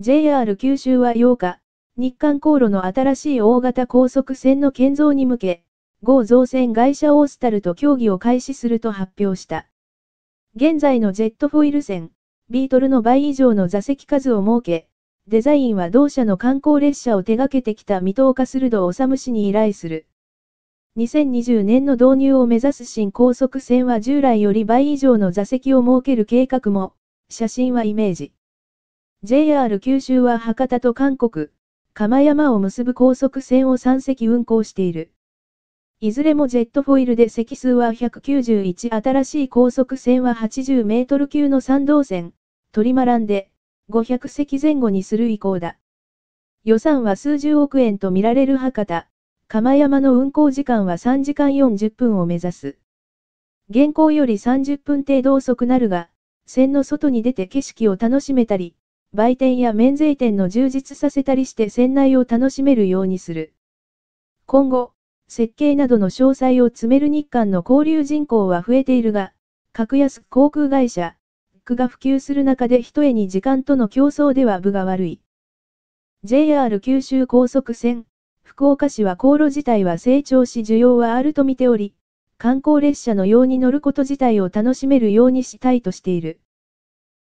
JR 九州は8日、日韓航路の新しい大型高速船の建造に向け、合造船会社オースタルと協議を開始すると発表した。現在のジェットフォイル船、ビートルの倍以上の座席数を設け、デザインは同社の観光列車を手掛けてきた水戸岡鋭を治氏に依頼する。2020年の導入を目指す新高速船は従来より倍以上の座席を設ける計画も、写真はイメージ。JR 九州は博多と韓国、釜山を結ぶ高速船を3隻運行している。いずれもジェットフォイルで席数は191新しい高速船は80メートル級の3道線、取りまらんで、500席前後にする意向だ。予算は数十億円と見られる博多、釜山の運行時間は3時間40分を目指す。現行より30分程度遅くなるが、線の外に出て景色を楽しめたり、売店や免税店の充実させたりして船内を楽しめるようにする。今後、設計などの詳細を詰める日韓の交流人口は増えているが、格安航空会社、区が普及する中で一重に時間との競争では部が悪い。JR 九州高速線、福岡市は航路自体は成長し需要はあると見ており、観光列車のように乗ること自体を楽しめるようにしたいとしている。